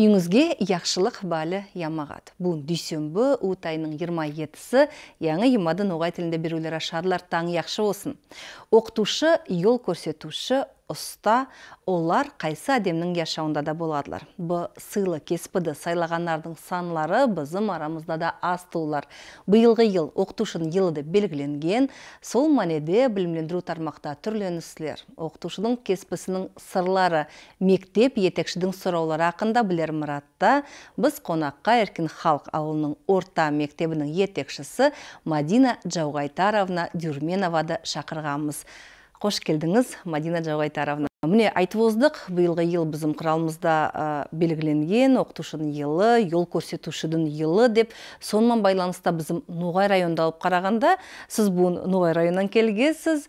үйіңізге яқшылық бәлі ямағат. Бұн дүйсенбі ұтайының 27-сі яңы емады оғай тілінде берулері шарлар таң яқшы осын. Оқтушы, ел көрсетуші, ұста олар қайсы әдемнің яшауында да боладылар бұ сыйлы кеспіді сайлағандардың санлары біздің арамызда да аз туылар биылғы ел оқытушының деп белгіленген сол мәнеде білімлендіру тармақта түрленісілер оқытушының кеспісінің сырлары мектеп етекшідің сұраулары ақында білер мұратта біз қонаққа еркін халық ауылының орта мектебінің етекшісі мадина джауғайтаровна дюрменовады шақырғанбыз қош келдіңіз мадина жабайтаровна міне айтып оздық биылғы ел біздің құралымызда белгіленген оқытушының елі ел көрсетушінің елі деп сонымен байланыста біздің ноғай районда алып қарағанда сіз бүгін ноғай районынан келгенсіз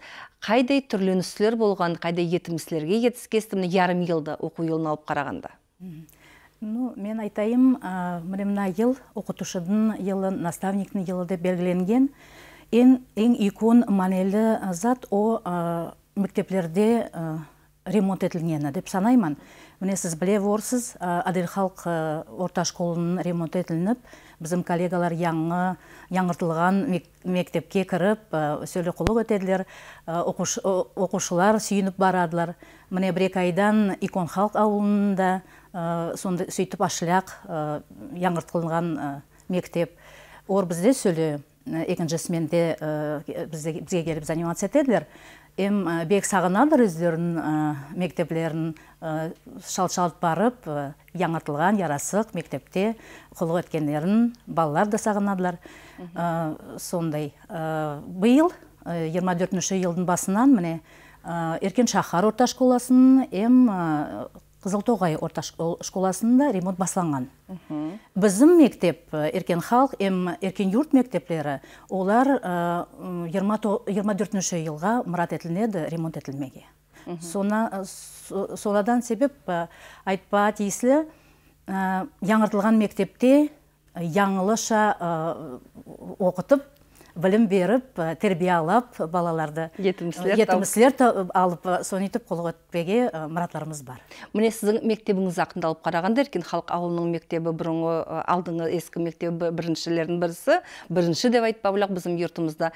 қайдай түрленісілер болған қайдай етімісілерге етіскесті міне ярым елді оқу елін алып қарағанда ну мен айтайын ә, мына ел оқытушының елі наставниктің елі деп белгіленген Ең, ең икон манелі зат о мектеплерде ремонт етілгені деп санаймын міне сіз біле орсыз ә, әділ орта школының ремонт етілініп біздің коллегалар яңы яңыртылған мектепке кіріп ә, құлық етеділер оқушылар сүйініп барадылар міне бір айдан икон халық ауылында сонда сөйтіп ашляқ яңыртылған мектеп ор бізде сөле екінші э, де э, бізге келіп заниматься етеділер эм э, бек сағынады өздерінің мектеплерін шал шалт барып жаңартылған ярасық мектепте құлық еткендерін балалар да сағынадылар сондай биыл 24 төртінші жылдың басынан міне еркен шахар орта школасын эм қызылтоғай орта школасында ремонт басланған біздің мектеп э, еркен халық эм еркен юрт мектеплері олар 24-ші э, жылға мұрат етіледі ремонт етілмеге сона э, сонадан себеп айтпа тиісілі яңыртылған мектепте яңылыша оқытып білім беріп алып, балаларды жетімсілер алып сонетіп өйтіп өтпеге мұратларымыз бар міне сіздің мектебіңіз алып қарағанда еркен халық ауылының мектебі бұрынғы алдыңғы ескі мектебі біріншілердің бірісі бірінші деп айтпаулақ біздің йұртымызда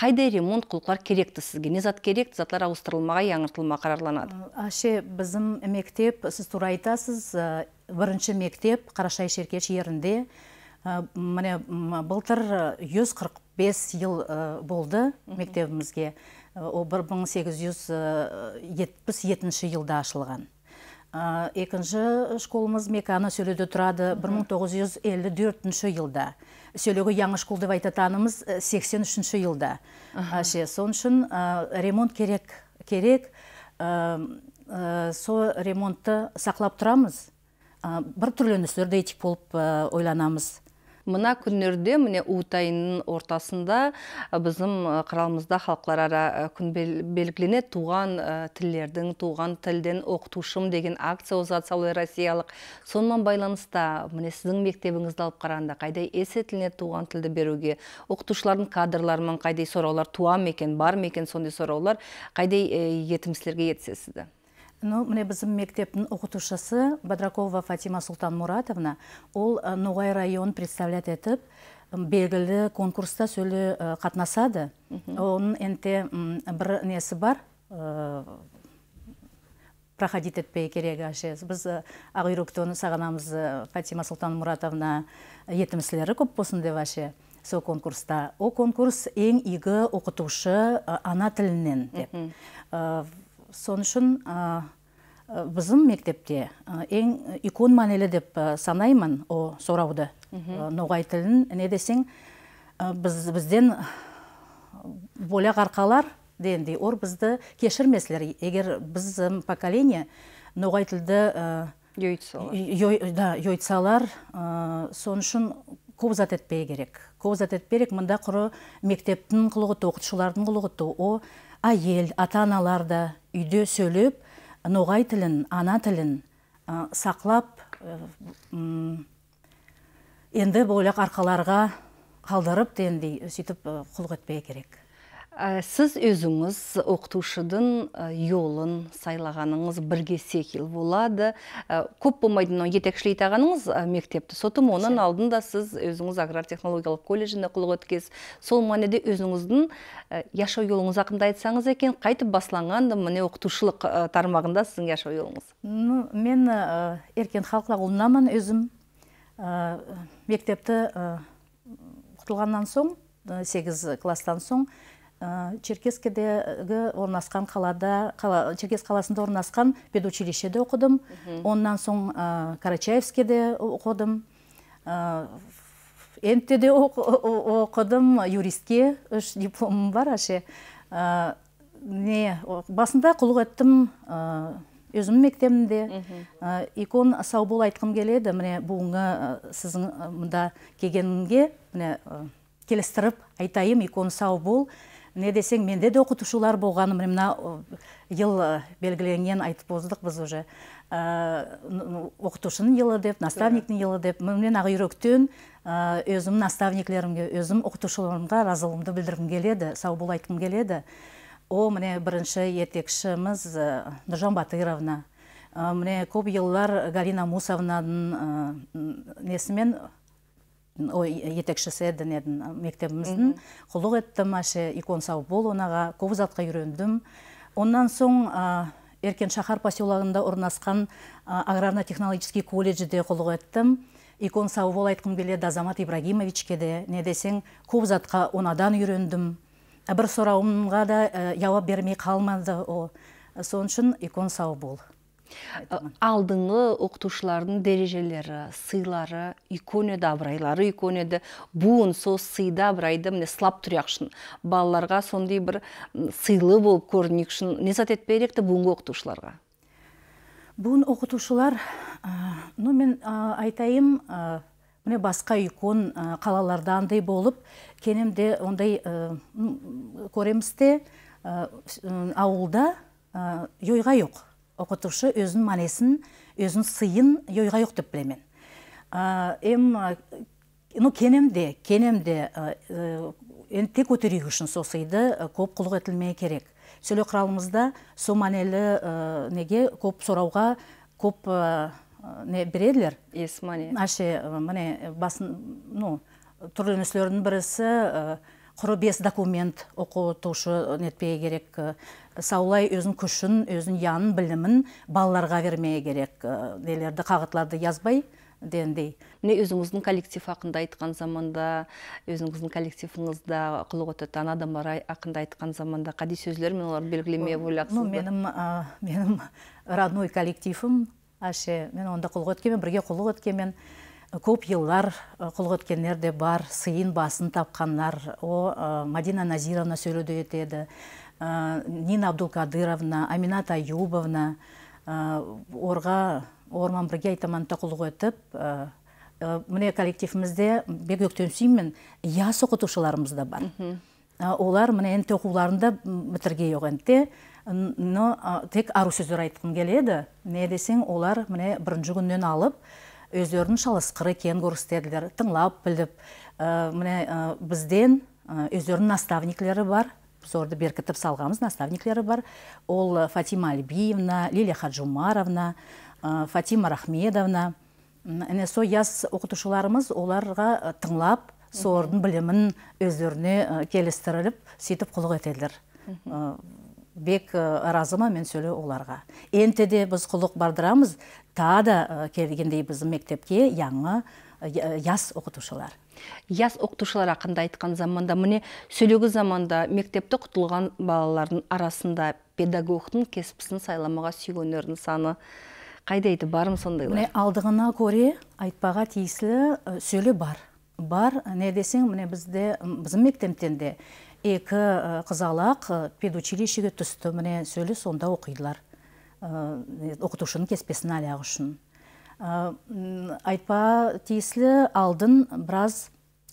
Қайда ремонт құлқылар керекті сізге не зат керек затлар ауыстырылмаға жаңыртылма біздің мектеп сіз тура айтасыз бірінші мектеп қарашай шеркеш жерінде міне былтыр бес жыл э, болды мектебімізге э, ол бір мың сегіз жүз э, жетпіс жетінші жылда ашылған екінші школымыз меканы сөледе тұрады 1954 жылда сөлөгө яңы школ деп айтатанымыз 83 жылда ше сол үшін ремонт керек керек со ремонтты сақлап тұрамыз бір түрлі болып ойланамыз мына күндерде міне утайынның ортасында біздің қыралымызда халықлар ара күн белгіленеді туған тілдердің туған тілден оқытушым деген акция озады ал россиялық сонымен байланыста міне сіздің мектебіңізді алып қарағанда қайдай есетілінеді туған тілді беруге, оқытушылардың кадрларымен қайдай сұраулар туа туа мекен бар екен сондай етім қайдай жетимсилерге сізді ну міне біздің мектептің оқытушысы бадракова фатима султан муратовна ол ноғай район представлять етіп белгілі конкурста сөйлі қатынасады оның не бір несі бар проходить етпей керек әшес біз саганам сағанамыз фатима султан муратовна етімсілері көп болсын деп ваше. сол конкурста о конкурс ең игі оқытушы ана тілінен деп сон үшін біздің мектепте ең икон мәнелі деп санаймын о сұрауды ноғай тілін не десең біз бізден болақ арқалар дегендей ор бізді кешірмесілер. егер біздің поколение ноғай тілді йойтсалар сон үшін көп зат етпей керек көп зат етпей керек мында құры мектептің құлығыты оқытушылардың құлығыты о әйел ата аналар үйде сөйлеп ноғай тілін ана тілін сақлап э, енді бойлақ арқаларға қалдырып дегендей сөйтіп э, құлық керек Ә, сіз өзіңіз оқытушыдың жолын ә, сайлағаныңыз бірге секіл болады ә, көп болмайды мынау жетекшілей тағаныңыз мектепті сотым оның алдында сіз өзіңіз аграр технологиялық колледжінде құлық өткез сол мәніде өзіңіздің яшау жолыңыз ақында айтсаңыз екен қайтып басланған міне оқытушылық тармағында сіздің яшау жолыңыз ну мен еркен халықлағұлынамын өзім мектепті құтылғаннан соң сегіз класстан соң Э, Черкескідегі орнасқан қалада черкес қаласында орнасқан педучилищеде оқыдым оннан соң э, карачаевскеде оқыдым энтте оқыдым юристке үш дипломым бар әше э, не басында құлық еттім өзім мектебімде икон сау бол айтқым келеді міне бүгінгі сіздің мында келгенге міне келістіріп айтайын икон сау бол не десең менде де оқытушылар болған мына ел э, белгіленген айтып боздық біз уже э, оқытушының жылы деп наставниктің жылы деп мен ақ үйректен э, өзім наставниклерімге өзім оқытушыларымға разылығымды білдіргім келеді сау бол айтқым келеді о міне бірінші етекшіміз нұржан батыровна міне көп жылдар галина мусовнаның несімен ой етекшісі мектебіміздің құлық еттім икон сау бол онаға көп затқа үйрендім ондан соң еркен шахар поселогында орнасқан аграрно технологический колледжде құлық еттім икон сау бол айтқым келеді Дазамат ибрагимовичке де не десең көп затқа онадан үйрендім ә, бір сұрауымға да ә, жауап бермей қалмады ол сол үшін икон сау бол Э, алдыңғы оқытушылардың дәрежелері сыйлары иконеді абырайлары иконеді буын сол сыйда абырайды міне слап тұряқ балаларға сондай бір сыйлы болып көрінейік үшін не зат етпей оқытушыларға бүгін оқытушылар ну мен айтайын басқа икон ә, қалаларда болып кенемде ондай ә, ауылда ә, жойға жоқ оқытушы өзінің мәнесін өзінің сыйын ойға жоқ деп білемін м ну кенемде кенемде энте көтерейік үшін сол сыйды көп құлық етілмей керек сөйлеу құралымызда сол мәнелі неге көп сұрауға көп не біреділер? ес әше міне басын ну түрлі нәрселердің бірісі құры бес документ оқытушы нетпей керек э, саулай өзін күшін өзін янын білімін балаларға бермей керек э, нелерді қағытларды язбай дегендей міне өзіңіздің коллектив ақында айтқан заманда өзіңіздің коллективіңізда құлық отытан адамдар ақында айтқан заманда қади сөздер мен оларды белгілемей ойлақсыз ну менің менің родной коллективім әше мен онда құлық өткенмен бірге құлық өткенмен көп еллар э, құлық бар сыйын басын тапқанлар. о э, мадина назировна сөйледі етеді э, нина абдулкадыровна Аминат аюбовна орға орман бірге айтаманта құлық өтіп міне коллективімізде бек өктөнсүймін яс оқытушыларымыз да бар олар міне оқуларын оқуларында бітірге жоқ но тек ару сөздер айтқым келеді не десең олар міне бірінші күннен алып өздерінің шалысқыр екенін көрсетеділер тыңлап біліп ә, міне ә, бізден ә, өздерінің наставниклері бар сорды беркітіп салғанбыз наставниклері бар ол фатима Альбиевна лилия хаджумаровна фатима рахмедовна әне со яз оқытушыларымыз оларға тыңлап солардың білімін өздеріне келістіріліп сөйтіп құлық етеділер бек э, разыма мен сөйлеу оларға Енді біз құлық бардырамыз да э, келгендей біздің мектепке яңы э, яс оқытушылар яс оқытушылар ақында айтқан заманда міне сөйлегі заманда мектепті құтылған балалардың арасында педагогтың кесіпсін сайламаға сүйгендердің саны қайдайды барым сондайлар міне алдығына көре айтпаға тиісілі сөйлі бар бар не десең міне бізде біздің мектептен де екі қызалақ педучилищеге түсті міне сөйлі сонда оқидылар оқытушының кеспесін алаяқ үшін айтпа тиесілі алдын біраз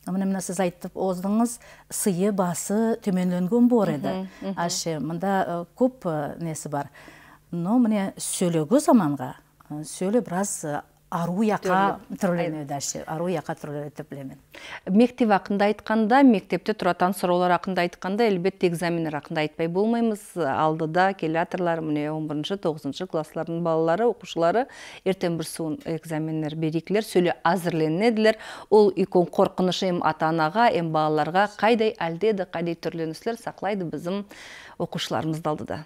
міне мына сіз айтып оздыңыз сыйы басы төменленген бор еді аше мында көп несі бар но міне сөйлегі заманға сөйлі біраз ару яқа түрленеді мектеп ақында айтқанда мектепте тұратан сұраулар ақында айтқанда әлбетте экзаменер ақында айтпай болмаймыз алдыда келаторлар міне он бірінші тоғызыншы класстардың балалары оқушылары ертең бір суын экзамендер берекілер сөйле әзірленеділер ол үлкен қорқыныш ем ата анаға ем балаларға қайдай әлдеді қайдай түрленісілер сақлайды біздің оқушыларымызды алдыда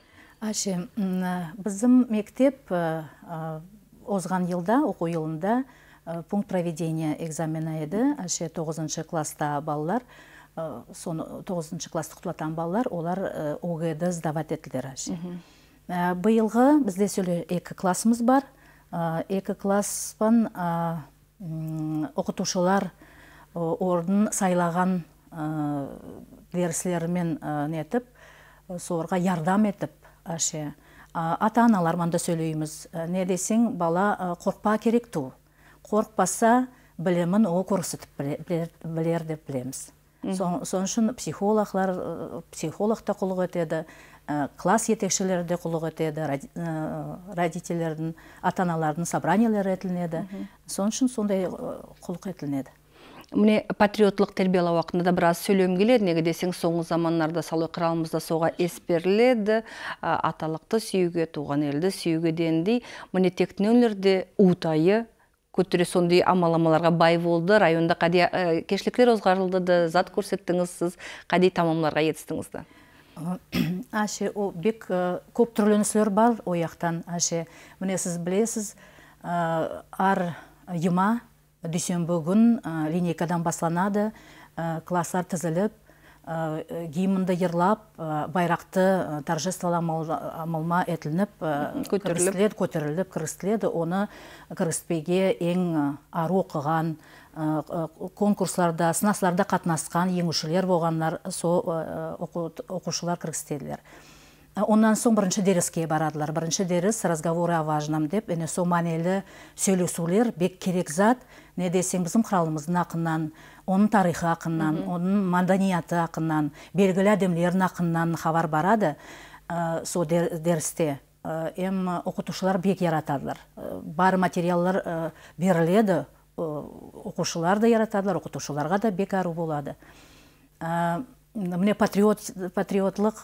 әше біздің мектеп озған елда оқу жылында э, пункт проведения экзамена еді әше тоғызыншы класста балалар э, соны тоғызыншы классты құтылатан балалар олар э, ді сдавать етілдер әше биылғы бізде сөйле екі классымыз бар екі класспан оқытушылар орнын сайлаған дәрісілерімен нетіп соларға ярдам етіп әше ата аналар да сөйлейміз ә, не десең бала ә, қорқпа керек ту қорқпаса білімін ол көрсетіп білер, деп білеміз сол үшін психологлар ә, психолог та құлық етеді класс жетекшілері де құлық етеді родительдердің ата аналардың собраниелері етілінеді сол үшін сондай құлық етілінеді міне патриоттық тәрбиелау уақытында да біраз сөйлегім келеді неге десең соңғы заманнарда салой қыралымызда соға ес беріледі ә, аталықты сүюге туған елді сүюге дегендей міне тектінеулерде утайы көтере сондай амаламаларға бай болды районда қадей ә, кешіліктер зат көрсеттіңіз сіз қадей тамамларға жетістіңіз да әше бек э, көп түрлі бар ояқтан әше міне сіз білесіз ар йыма дүйсенбі күн линейкадан басланады класстар тізіліп гимнді ерлап байрақты торжестволамалма етілініп көтеріліп көтеріліп кіргізіледі оны кіргізбеге ең ару оқыған конкурсларда сынасларда қатынасқан еңушілер болғандар со оқушылар кірістеділер. ондан соң бірінші деріске барадылар бірінші деріс разговоры о важном деп эне сол мәнелі сөйлесулер бек керек зат не десең біздің құралымыздың ақыннан оның тарихы ақыннан оның мәдениеті ақыннан белгілі әдемілердің ақыннан хабар барады ә, сол дәрісте ем оқытушылар бек яратадылар бар материалдар беріледі оқушылар да яратадылар оқытушыларға да бек ару болады ә, міне патриот патриотлық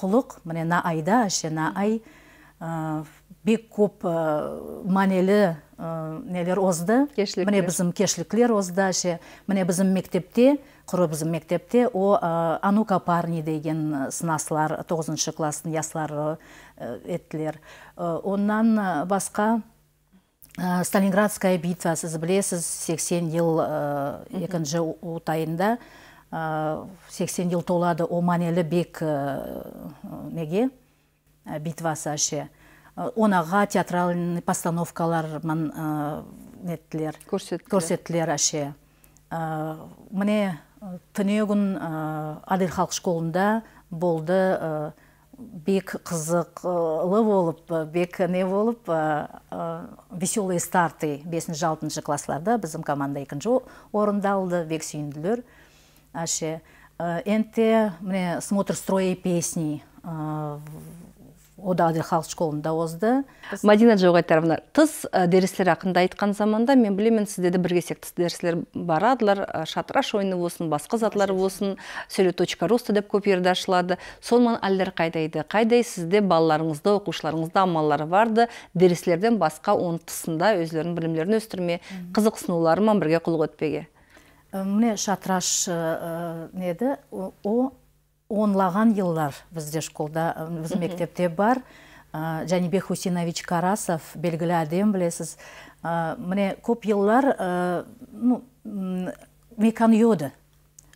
құлық міне на айда ше на ай бек көп э, манелі э, нелер озды міне біздің кешліклер озды ше міне біздің мектепте құры біздің мектепте о э, анука парни деген сынаслар тоғызыншы класстың яслары еттілер оннан басқа сталинградская битва сіз білесіз 80 жыл екінші ұтайында, сексен жыл толады о манелі бек неге битвасы ше Э, онаға театральный постановкалар ман э, неттілер көрсеттілер әше э, міне түне күн халық школында болды бек қызықлы болып бек не болып веселые старты бесінші алтыншы классларда біздің команда екінші алды бек сүйінділер әше энте міне смотр строя песни одағы халық школында озды мадина жоғайтаровна тыс э, дәрістер ақында айтқан заманда мен білемін сізде бір бірге дәрістер барадылар э, шатыраш ойыны болсын басқа затлар болсын сөйле точка русты деп көп жерде ашылады сонымен әлдер қайдайды қайдай сізде балаларыңызды оқушыларыңызды амаллары барды дәрістерден басқа оның тысында өздерінің білімдерін өстірме қызықсынуларымен бірге құлық өтпеге міне шатраш э, неді о онлаған еллар бізде школда біз мектепте бар ә, жәнібек хусинович карасов белгілі әдем білесіз міне көп еллар ә, ну мекан йоды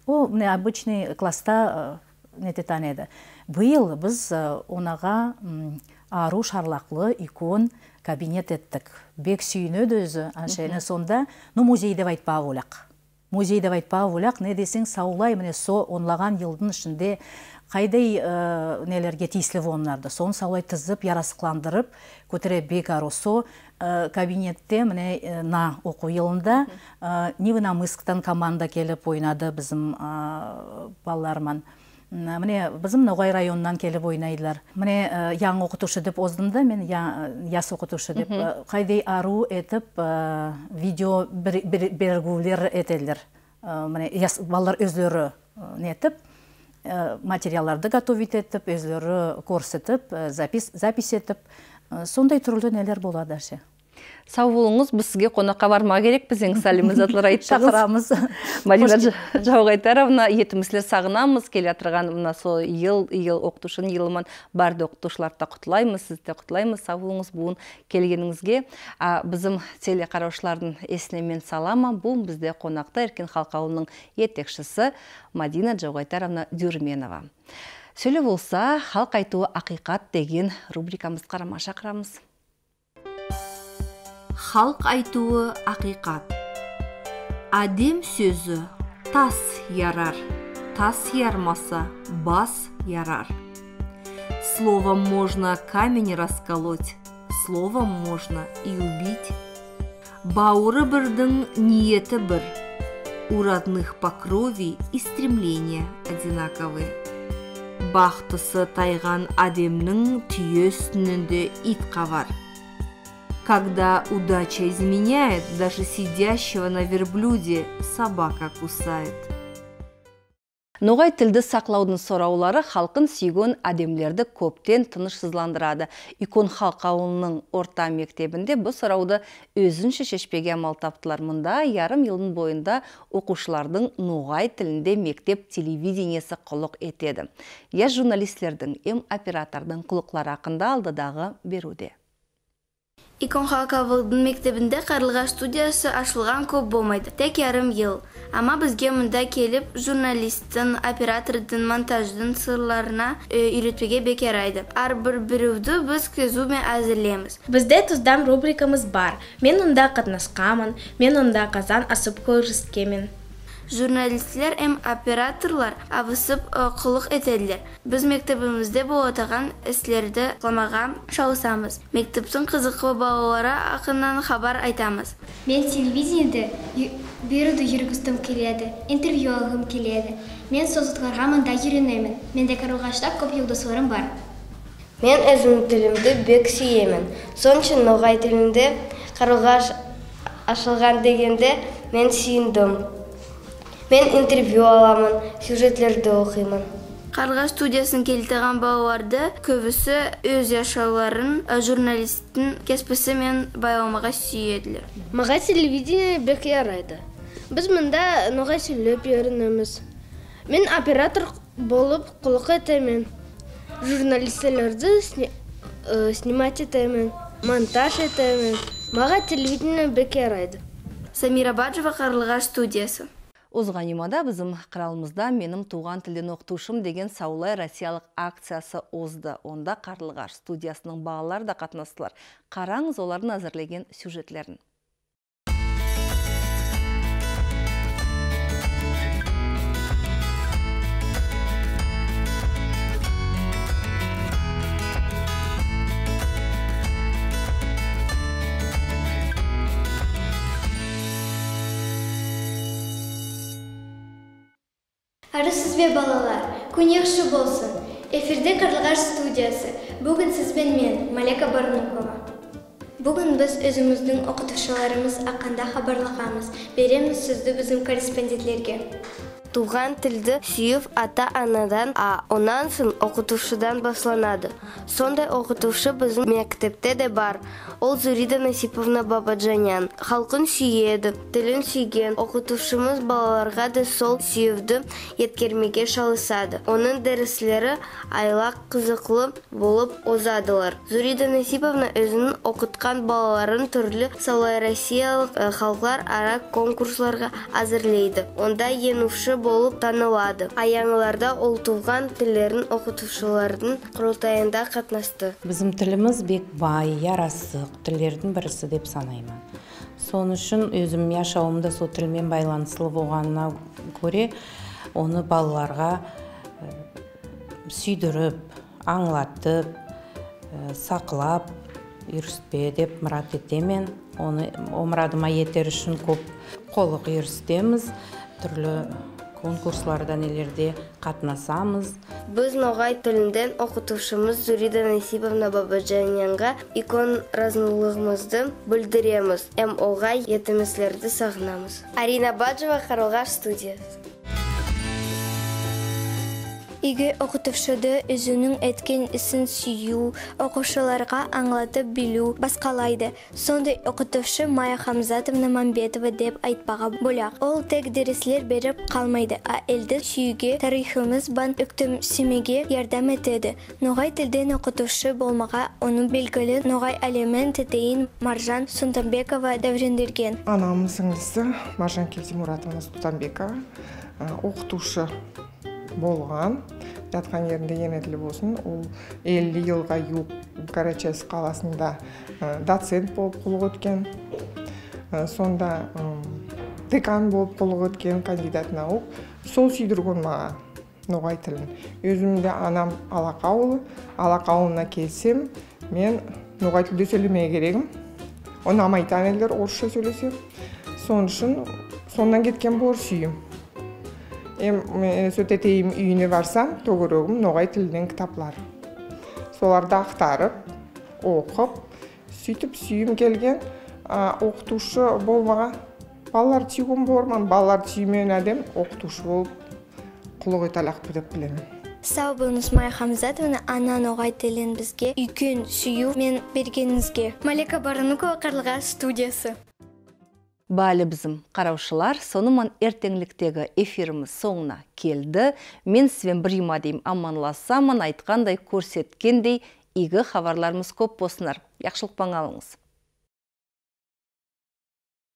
міне обычный класста ә, нетет биыл біз онаға ару шарлақлы икон кабинет еттік бек сүйінеді өзі әншейін сонда ну музей деп айтпақ олақ музей деп айтпау не десең саулай міне со онлаған елдің ішінде қайдай э, нелерге тиісілі онларды. соны саулай тізіп ярасықландырып көтере бек со э, кабинетте міне э, на оқу жылында ә, нивынамысктан команда келіп ойнады біздің ә, міне бізім ноғай районынан келіп ойнайдылар. міне э, яң оқытушы деп оздымды, мен э, яс оқытушы деп э, қайдай ару етіп видео бергулер етелер міне балалар өздері нетіп материалдарды готовить етіп өздері көрсетіп запись етіп сондай түрлі нелер болады ше сау болыңыз біз сізге қонаққа бармақ керекпіз еңсіз әлімізатлар айтып шақырамыз мадина жауғайтаровна етім сағынамыз келе жатырған мына сол ел ел оқытушының еліман барды оқытушыларды да құтылаймыз сізді құтылаймыз сау болыңыз бүгін келгеніңізге біздің телеқараушылардың есіне мен салама, бүгін бізде қонақта еркен халқауылының етекшісі мадина жауғайтаровна дюрменова сөйле болса халық айтуы ақиқат деген рубрикамызды қарама шақырамыз Халқ айтуы ақиқат Адем сөзі тас ярар тас ярмаса бас ярар словом можно камень расколоть словом можно и убить бауыры бірдің ниеті бір у родных по крови и стремления одинаковы бақтысы тайған адемнің түйе үстінінде ит қабар когда удача изменяет, даже сидящего на верблюде собака кусает. Ноғай тілді сақлаудың сұраулары халқын сүйгін адемлерді көптен сызландырады. Икон халқауының орта мектебінде бұл сұрауды өзінші шешпеге амал таптылар. Мұнда ярым елдің бойында оқушылардың ноғай тілінде мектеп телевидениесі құлық етеді. Я журналистлердің, ем оператордың құлықлары ақында алдыдағы беруде. Иконхака ауылдың мектебінде қарлығаш студиясы ашылған көп болмайды тек ярым ел Ама бізге мұнда келіп журналисттің, оператордың, монтаждың сырларына э, үйретуге бекер Ар бір біреуді біз кезумен әзірлейміз. Бізде тұздам рубрикамыз бар. Мен онда қатнасқамын, мен онда қазан асып көріскемін журналистлер эм операторлар абысып құлық етеділер біз мектебімізде болатыған істерді қыламаға шаусамыз мектептің қызықы балалары ақыннан хабар айтамыз мен телевидениеде беруді жүргізгім келеді интервью алғым келеді мен созытларға мында үйренемін менде қарлығашта көп жолдастарым бар мен өзімнің тілімді бек сүйемін сол үшін ноғай тілінде қарлығаш ашылған дегенде мен сүйіндім мен интервью аламын сюжеттерді оқимын қарға студиясын келтіған балаларды көбісі өз яшауларын журналисттің кеспісі мен байламаға сүйеділер маған телевидение бек ярайды біз мында нұға сөйлеп үйренеміз мен оператор болып құлық етемін журналистерді э, снимать етемін монтаж етемін маған телевидение бек ярайды самира баджова қарлығаш студиясы Озғанимада бізім қыралымызда менім туған тілден оқытушым деген саулай россиялық акциясы озды. Онда қарлығаш студиясының бағалар да қатынастылар. Қараңыз олардың әзірлеген сюжетлерін. қайыр бе балалар көнекші болсын эфирде қарлығаш студиясы бүгін сізбен мен малека барнукова бүгін біз өзіміздің оқытушыларымыз ақанда хабарлағанбыз береміз сізді біздің корреспондентлерге туған тілді сүйіп ата анадан а онан соң оқытушыдан басланады. сондай оқытушы біздің мектепте де бар ол зурида насиповна бабаджанян халқын сүйеді тілін сүйген оқытушымыз балаларға да сол сүйівді еткермеге шалысады оның дәрістері айлақ қызықлы болып озадылар зурида насиповна өзінің оқытқан балаларын түрлі салай россиялық э, ара конкурсларға әзірлейді онда енуші болып танылады Аяңыларда ол туған тілдерін оқытушылардың құрылтайында қатынасты біздің тіліміз бек бай ярасық тілдердің бірісі деп санаймын Сон үшін өзім яшауым сол тілмен байланыслы болғанына көре оны балаларға сүйдіріп аңлатып сақлап үйіріспе деп мұрат етемен оны омырадыма етер үшін көп қолық үйірістеміз түрлі конкурсларда нелерде қатынасамыз Біз ноғай тілінден оқытушымыз зурида насибовна Бабажанянға икон разынылығымызды білдіреміз, эм Оғай етімізлерді сағынамыз. арина баджова қарлығаш студиясы иге оқытывшыды өзінің әткен ісін сүйу, оқушыларға аңлатып білу басқалайды. Сонды оқытывшы мая хамзатовна мамбетова деп айтпаға болақ. ол тек дереслер беріп қалмайды, а әлді сүйуге тарихымыз бан семеге ярдам етеді. ноғай тілден тілден болмаға оның белгілі ноғай әлемін тетейін маржан султанбекова давриндирген Анамыз маржан келдимуратовна султанбекова оқытушы болған жатқан жерінде енетілі болсын ол елі жылға жуық карачес қаласында доцент болып құлық өткен сонда декан болып құлық өткен кандидат наук сол сүйдірген маған ноғай тілін өзімде анам алақа ауылы алақа ауылына келсем мен ноғай тілде сөйлемей керегім оны амайтан орысша сөйлесе сол үшін соңынан кеткен болар сүйім эми үйіне үйүнө барсам төгөрөгүм ноогай Соларда ақтарып, соларды актарып оқып, сүйтіп, сүйүм келген оқытушы болмаға. балалар түйгім боормун балалар сүймөн әдем, оқытушы болып, кулук талақ алакпы деп Сау саабы майя хамзатовна ана ноғай тілін бізге, үйкен сүйу мен бергеніңізге. малика Барынукова карлыгаш студиясы бәлі бізім қараушылар соныман ертеңліктегі эфиріміз соңына келді мен сізбен бір жұма аманласа, аман айтқандай көрсеткендей игі хабарларымыз көп болсынар яқшылық баңалыңыз.